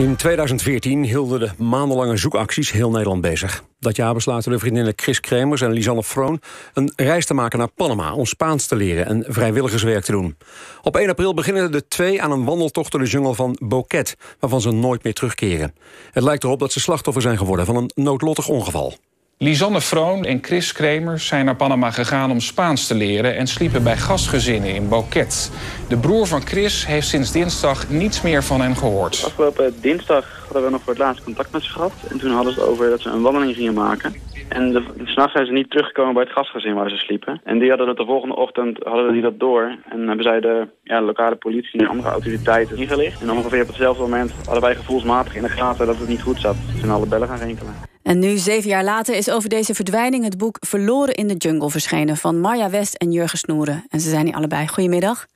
In 2014 hielden de maandenlange zoekacties heel Nederland bezig. Dat jaar besluiten de vriendinnen Chris Kremers en Lisanne Froon... een reis te maken naar Panama om Spaans te leren en vrijwilligerswerk te doen. Op 1 april beginnen de twee aan een wandeltocht door de jungle van Boquet... waarvan ze nooit meer terugkeren. Het lijkt erop dat ze slachtoffer zijn geworden van een noodlottig ongeval. Lisanne Froon en Chris Kremers zijn naar Panama gegaan om Spaans te leren en sliepen bij gastgezinnen in Boquet. De broer van Chris heeft sinds dinsdag niets meer van hen gehoord. Afgelopen dinsdag hadden we nog voor het laatst contact met ze gehad. En toen hadden ze het over dat ze een wandeling gingen maken. En s'nachts zijn ze niet teruggekomen bij het gastgezin waar ze sliepen. En die hadden dat de volgende ochtend hadden die dat door. En hebben zij de ja, lokale politie en andere autoriteiten ingelicht. En ongeveer op hetzelfde moment hadden wij gevoelsmatig in de gaten dat het niet goed zat. Ze zijn alle bellen gaan rinkelen. En nu, zeven jaar later, is over deze verdwijning het boek Verloren in de Jungle verschenen van Marja West en Jurgen Snoeren. En ze zijn hier allebei. Goedemiddag.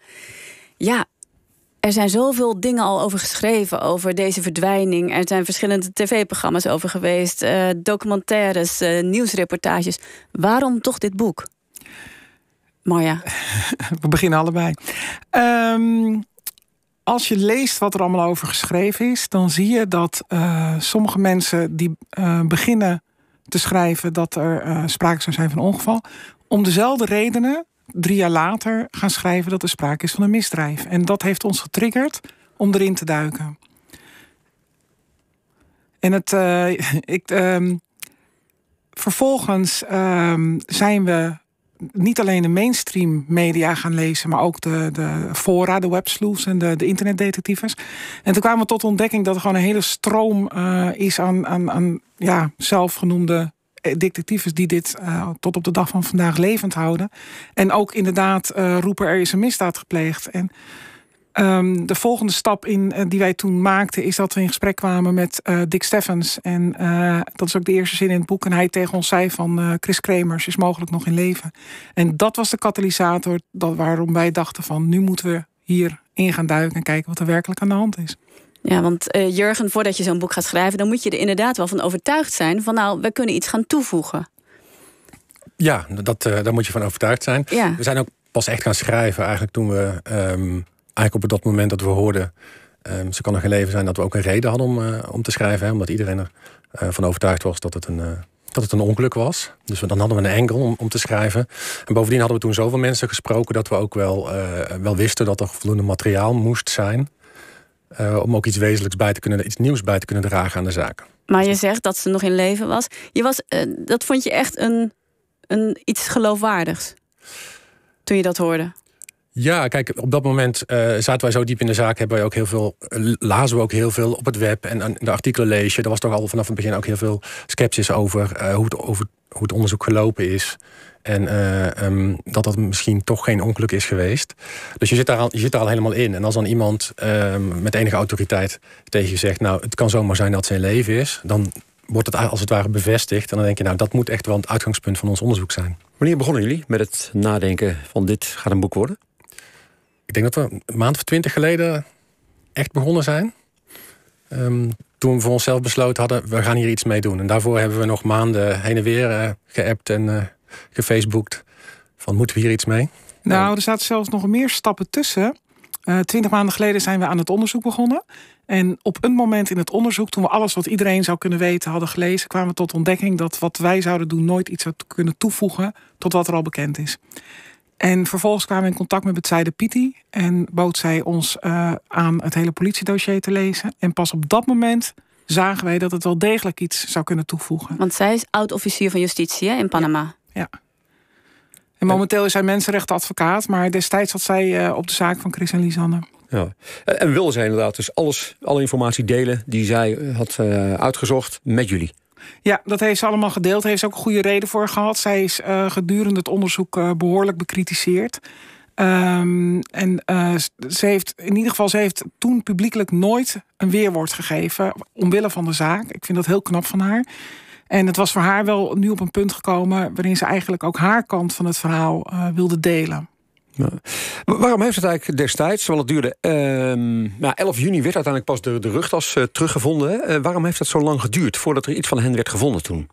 Ja, er zijn zoveel dingen al over geschreven, over deze verdwijning. Er zijn verschillende tv-programma's over geweest, eh, documentaires, eh, nieuwsreportages. Waarom toch dit boek? Marja. We beginnen allebei. Ehm, als je leest wat er allemaal over geschreven is, dan zie je dat eh, sommige mensen die eh, beginnen te schrijven dat er eh, sprake zou zijn van ongeval, om dezelfde redenen drie jaar later gaan schrijven dat er sprake is van een misdrijf. En dat heeft ons getriggerd om erin te duiken. En het, ik, ehm, vervolgens ehm, zijn we niet alleen de mainstream media gaan lezen, maar ook de, de fora, de websloes en de, de internetdetectives. En toen kwamen we tot de ontdekking dat er gewoon een hele stroom eh, is aan, aan, aan ja, zelfgenoemde eh, detectives die dit eh, tot op de dag van vandaag levend houden. En ook inderdaad uh, roepen er is een misdaad gepleegd. En Ehm, de volgende stap in, eh, die wij toen maakten, is dat we in gesprek kwamen met eh, Dick Steffens. En eh, dat is ook de eerste zin in het boek. En hij tegen ons zei van Chris Kremers is mogelijk nog in leven. En dat was de katalysator dat, waarom wij dachten van nu moeten we hier in gaan duiken en kijken wat er werkelijk aan de hand is. Ja, want Jurgen, voordat je zo'n boek gaat schrijven, dan moet je er inderdaad wel van overtuigd zijn van nou, we kunnen iets gaan toevoegen. Ja, dat, daar moet je van overtuigd zijn. We zijn ook pas echt gaan schrijven eigenlijk toen we ehm, eigenlijk op dat moment dat we hoorden... Ehm, ze kan er geleven zijn dat we ook een reden hadden om, eh, om te schrijven. Hè, omdat iedereen ervan eh, overtuigd was dat het een eh, dat het een ongeluk was. Dus dan hadden we een enkel om, om, te schrijven. En bovendien hadden we toen zoveel mensen gesproken dat we ook wel, wel wisten dat er voldoende materiaal moest zijn. om ook iets wezenlijks bij te kunnen, iets nieuws bij te kunnen dragen aan de zaak. Maar je zegt dat ze nog in leven was. Je was dat vond je echt een, een, iets geloofwaardigs toen je dat hoorde? Ja, kijk, op dat moment eh, zaten wij zo diep in de zaak. Hebben wij ook heel veel, eh, lazen we ook heel veel op het web en, de artikelen lees je. Er was toch al vanaf het begin ook heel veel sceptisch over, eh, hoe, het, over hoe het onderzoek gelopen is. En ehm, dat dat misschien toch geen ongeluk is geweest. Dus je zit daar al, je zit al helemaal in. En als dan iemand ehm, met enige autoriteit tegen je zegt... nou, het kan zomaar zijn dat zijn leven is... dan wordt het als het ware bevestigd. En dan denk je, nou, dat moet echt wel het uitgangspunt van ons onderzoek zijn. Wanneer begonnen jullie met het nadenken van dit gaat een boek worden? ik denk dat we een maand of twintig geleden echt begonnen zijn. Ehm, toen we voor onszelf besloten hadden, we gaan hier iets mee doen. En daarvoor hebben we nog maanden heen en weer eh, geappt en uh, gefaceboekt. Van moeten we hier iets mee? Nou, ehm. er zaten zelfs nog meer stappen tussen. Eh, twintig maanden geleden zijn we aan het onderzoek begonnen. En op een moment in het onderzoek, toen we alles wat iedereen zou kunnen weten hadden gelezen, kwamen we tot ontdekking dat wat wij zouden doen nooit iets zou kunnen toevoegen tot wat er al bekend is. En vervolgens kwamen we in contact met de Piti en bood zij ons eh, aan het hele politiedossier te lezen. En pas op dat moment zagen wij dat het wel degelijk iets zou kunnen toevoegen. Want zij is oud-officier van justitie in Panama. Ja. En momenteel is zij mensenrechtenadvocaat, maar destijds zat zij eh, op de zaak van Chris en Lisanne. Ja. En wilde zij inderdaad dus alles, alle informatie delen die zij eh, had uitgezocht met jullie? Ja, dat heeft ze allemaal gedeeld. Heeft ze ook een goede reden voor gehad. Zij is eh, gedurende het onderzoek eh, behoorlijk bekritiseerd. Ehm, en eh, ze heeft in ieder geval, ze heeft toen publiekelijk nooit een weerwoord gegeven. Omwille van de zaak. Ik vind dat heel knap van haar. En het was voor haar wel nu op een punt gekomen waarin ze eigenlijk ook haar kant van het verhaal wilde delen. Waarom heeft het eigenlijk destijds, want het duurde... 11 ehm, nou, juni werd uiteindelijk pas de, rugtas eh, teruggevonden. Eh, waarom heeft dat zo lang geduurd voordat er iets van hen werd gevonden toen?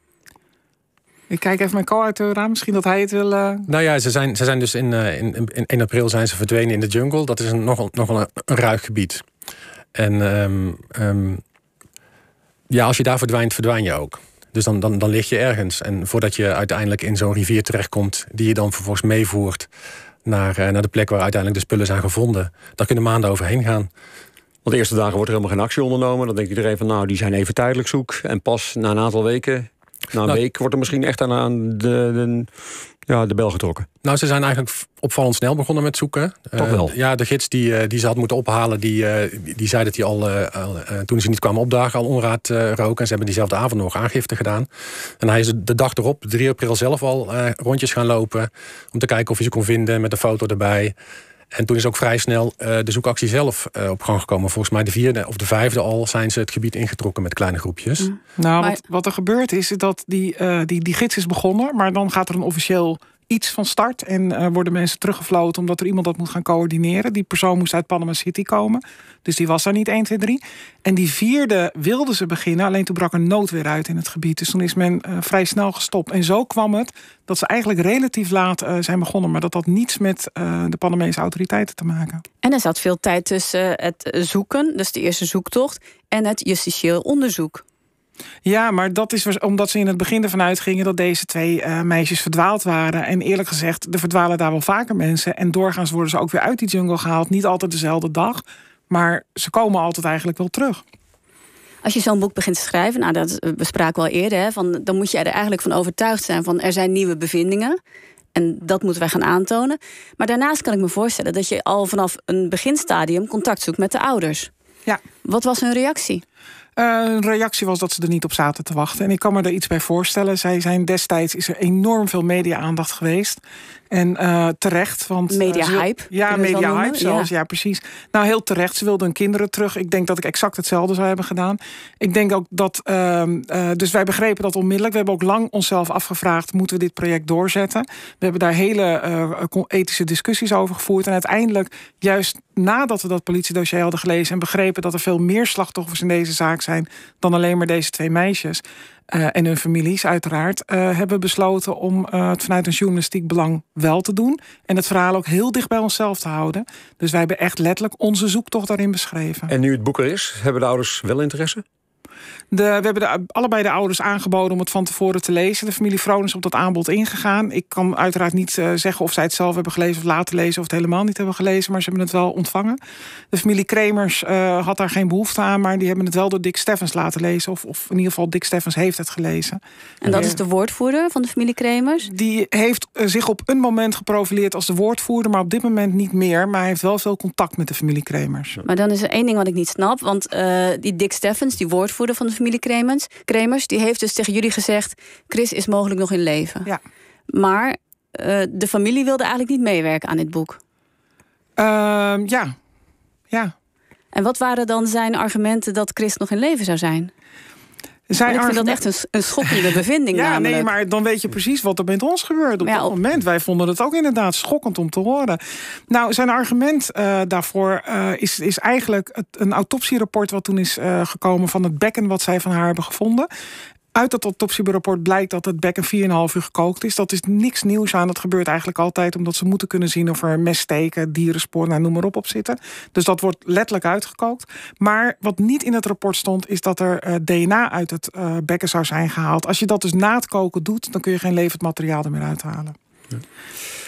Ik kijk even mijn kou uit raam. Misschien dat hij het wil... Eh, nou ja, ze zijn, ze zijn dus in, in, in, april zijn ze verdwenen in de jungle. Dat is een, nogal, nogal een, een ruig gebied. En ehm, ehm, ja, als je daar verdwijnt, verdwijn je ook. Dus dan, dan, dan lig je ergens. En voordat je uiteindelijk in zo'n rivier terechtkomt... die je dan vervolgens meevoert naar, eh, naar de plek waar uiteindelijk de spullen zijn gevonden. Daar kunnen maanden overheen gaan. Want de eerste dagen wordt er helemaal geen actie ondernomen. Dan denkt iedereen van nou, die zijn even tijdelijk zoek. En pas na een aantal weken, na een nou, week, wordt er misschien echt aan, aan de, de ja, de bel getrokken. Nou, ze zijn eigenlijk opvallend snel begonnen met zoeken. Toch eh, wel? ja, de gids die, eh, die ze had moeten ophalen, die, eh, die zei dat hij al, toen ze niet kwamen opdagen, al onraad uh, rook. En ze hebben diezelfde avond nog aangifte gedaan. En hij is de dag erop, 3 april zelf al, rondjes gaan lopen. Om te kijken of hij ze kon vinden met een foto erbij. En toen is ook vrij snel eh, de zoekactie zelf eh, op gang gekomen. Volgens mij de vierde of de vijfde al zijn ze het gebied ingetrokken met kleine groepjes. Mm. Nou, wat, wat, er gebeurt is dat die, eh, die, die gids is begonnen, maar dan gaat er een officieel iets van start en eh, worden mensen teruggefloten omdat er iemand dat moet gaan coördineren. Die persoon moest uit Panama City komen, dus die was daar niet 1, 2, 3. En die vierde wilden ze beginnen, alleen toen brak een nood weer uit in het gebied. Dus toen is men eh, vrij snel gestopt. En zo kwam het dat ze eigenlijk relatief laat eh, zijn begonnen, maar dat had niets met de Panamese autoriteiten te maken. En er zat veel tijd tussen het zoeken, dus de eerste zoektocht, en het justitieel onderzoek. Ja, maar dat is omdat ze in het begin ervan uitgingen dat deze twee eh, meisjes verdwaald waren. En eerlijk gezegd, er verdwalen daar wel vaker mensen. En doorgaans worden ze ook weer uit die jungle gehaald. Niet altijd dezelfde dag, maar ze komen altijd eigenlijk wel terug. Als je zo'n boek begint te schrijven, nou dat bespraken eh, we al eerder, hè, van, dan moet je er eigenlijk van overtuigd zijn van er zijn nieuwe bevindingen. En dat moeten wij gaan aantonen. Maar daarnaast kan ik me voorstellen dat je al vanaf een beginstadium contact zoekt met de ouders. Ja. Wat was hun reactie? Eh, een reactie was dat ze er niet op zaten te wachten. En ik kan me daar iets bij voorstellen. Zij zijn destijds is er enorm veel media-aandacht geweest. En eh, terecht, want... Eh, media hype. ja, media hype zelfs, ja. precies. Nou, heel terecht. Ze wilden hun kinderen terug. Ik denk dat ik exact hetzelfde zou hebben gedaan. Ik denk ook dat... Ehm, eh, dus wij begrepen dat onmiddellijk. We hebben ook lang onszelf afgevraagd... moeten we dit project doorzetten? We hebben daar hele ethische discussies over gevoerd. En uiteindelijk, juist nadat we dat politiedossier hadden gelezen... en begrepen dat er veel meer slachtoffers in deze zaak zijn... dan alleen maar deze twee meisjes... Eh, en hun families uiteraard, eh, hebben besloten om eh, het vanuit een journalistiek belang wel te doen. En het verhaal ook heel dicht bij onszelf te houden. Dus wij hebben echt letterlijk onze zoektocht daarin beschreven. En nu het boek er is, hebben de ouders wel interesse? De, we hebben allebei de ouders aangeboden om het van tevoren te lezen. De familie Vroon is op dat aanbod ingegaan. Ik kan uiteraard niet eh, zeggen of zij het zelf hebben gelezen of laten lezen of het helemaal niet hebben gelezen, maar ze hebben het wel ontvangen. De familie Kremers eh, had daar geen behoefte aan, maar die hebben het wel door Dick Steffens laten lezen. Of, of in ieder geval Dick Steffens heeft het gelezen. En dat is de woordvoerder van de familie Kremers? Die heeft eh, zich op een moment geprofileerd als de woordvoerder, maar op dit moment niet meer. Maar hij heeft wel veel contact met de familie Kremers. Maar dan is er één ding wat ik niet snap, want die Dick Steffens, die woordvoerder van de familie Kremers, Kremers, die heeft dus tegen jullie gezegd: Chris is mogelijk nog in leven. Ja. Maar eh, de familie wilde eigenlijk niet meewerken aan dit boek. Ehm, ja. Ja. En wat waren dan zijn argumenten dat Chris nog in leven zou zijn? Zijn ik vind dat e- echt een, schokkende bevinding. ja, nee, maar dan weet je precies wat er met ons gebeurt op ja, dat moment. Wij vonden het ook inderdaad schokkend om te horen. Nou, zijn argument eh, daarvoor eh, is, is eigenlijk het, een autopsierapport wat toen is eh, gekomen van het bekken wat zij van haar hebben gevonden. Uit dat autopsierapport blijkt dat het bekken 4,5 uur gekookt is. Dat is niks nieuws aan. Dat gebeurt eigenlijk altijd omdat ze moeten kunnen zien of er messteken, dierenspoor, nou, noem maar op op zitten. Dus dat wordt letterlijk uitgekookt. Maar wat niet in het rapport stond, is dat er eh, DNA uit het eh, bekken zou zijn gehaald. Als je dat dus na het koken doet, dan kun je geen levend materiaal er meer uithalen. Ja.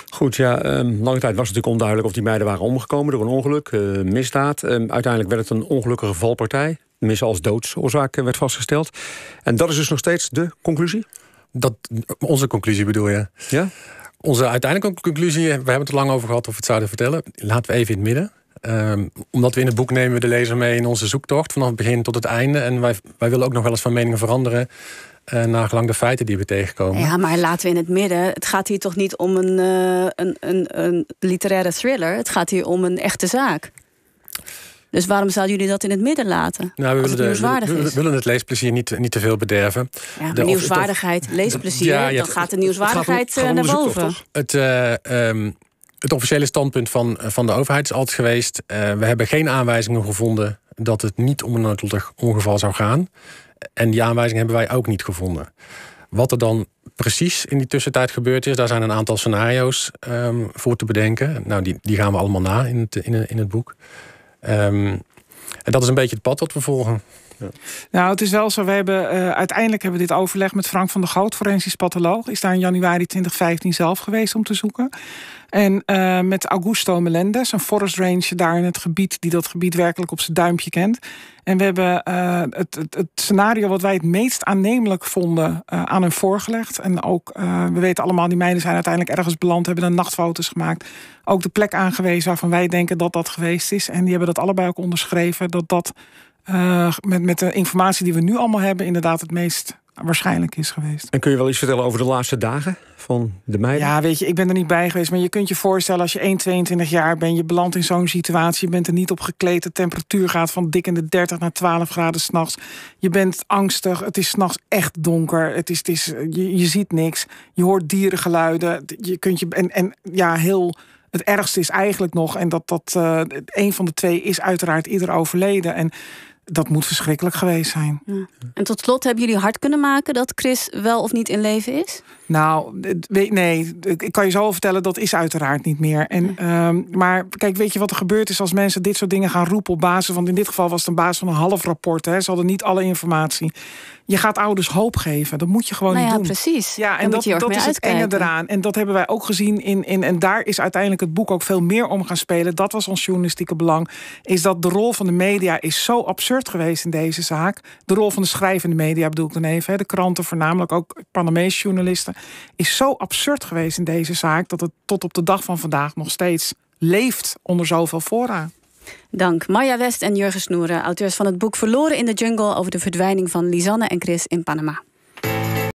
Goed, ja, um, lange tijd was het natuurlijk onduidelijk of die meiden waren omgekomen door een ongeluk, uh, misdaad. Ehm, uiteindelijk werd het een ongelukkige valpartij mis als doodsoorzaak werd vastgesteld. En dat is dus nog steeds de conclusie? Dat, onze conclusie bedoel je? Ja. Onze uiteindelijke conclusie, we hebben het er lang over gehad of we het zouden vertellen. Laten we even in het midden. Ehm, omdat we in het boek nemen we de lezer mee in onze zoektocht vanaf het begin tot het einde. En wij, wij willen ook nog wel eens van mening veranderen. Uh, naar gelang de feiten die we tegenkomen. Ja, maar laten we in het midden. Het gaat hier toch niet om een, eh, een, een, een literaire thriller. Het gaat hier om een echte zaak. Dus waarom zouden jullie dat in het midden laten? Nou, we, willen, we, willen, het leesplezier niet, niet te veel bederven. Ja, de, nieuwswaardigheid, leesplezier, dan gaat de nieuwswaardigheid eh, naar boven. Het, eh, ehm, het officiële standpunt van, van de overheid is altijd geweest... Eh, we hebben geen aanwijzingen gevonden dat het niet om een noodlottig ongeval zou gaan. En die aanwijzingen hebben wij ook niet gevonden. Wat er dan precies in die tussentijd gebeurd is, daar zijn een aantal scenario's ehm, voor te bedenken. Nou, die, die gaan we allemaal na in het, in, in het boek. Ehm, en dat is een beetje het pad dat we volgen. Ja. Nou, het is wel zo. We hebben, eh, uiteindelijk hebben we dit overleg met Frank van der Goot, forensisch patoloog, Is daar in januari 2015 zelf geweest om te zoeken. En eh, met Augusto Melendez, een forest ranger daar in het gebied... die dat gebied werkelijk op zijn duimpje kent. En we hebben eh, het, het, het, scenario wat wij het meest aannemelijk vonden aan hen voorgelegd. En ook, we weten allemaal, die meiden zijn uiteindelijk ergens beland... hebben dan nachtfoto's gemaakt. Ook de plek aangewezen waarvan wij denken dat dat geweest is. En die hebben dat allebei ook onderschreven... dat dat eh, met, met de informatie die we nu allemaal hebben, inderdaad het meest waarschijnlijk is geweest. En kun je wel iets vertellen over de laatste dagen van de meiden? Ja, weet je, ik ben er niet bij geweest. Maar je kunt je voorstellen als je 1, 22 jaar bent... je belandt in zo'n situatie, je bent er niet op gekleed... de temperatuur gaat van dik in de 30 naar 12 graden s'nachts. Je bent angstig, het is s'nachts echt donker. Het is, je, ziet niks, je hoort dierengeluiden. Je kunt je, en, en ja, heel... Het ergste is eigenlijk nog, en dat, dat eh, een van de twee is uiteraard ieder overleden. En dat moet verschrikkelijk geweest zijn. En tot slot, hebben jullie hard kunnen maken dat Chris wel of niet in leven is? Nou, nee, ik kan je zo vertellen, dat is uiteraard niet meer. En, ehm, maar kijk, weet je wat er gebeurd is als mensen dit soort dingen gaan roepen op basis van, in dit geval was het een basis van een half rapport, hè, ze hadden niet alle informatie. Je gaat ouders hoop geven, dat moet je gewoon nou ja, niet doen. precies. Ja, en dat, dat, is het enge eraan. En dat hebben wij ook gezien in, in, en daar is uiteindelijk het boek ook veel meer om gaan spelen. Dat was ons journalistieke belang, is dat de rol van de media is zo absurd absurd geweest in deze zaak. De rol van de schrijvende media bedoel ik dan even. De kranten, voornamelijk ook Panamese journalisten. Is zo absurd geweest in deze zaak dat het tot op de dag van vandaag nog steeds leeft onder zoveel fora. Dank Maya West en Jurgen Snoeren, auteurs van het boek Verloren in de Jungle over de verdwijning van Lisanne en Chris in Panama.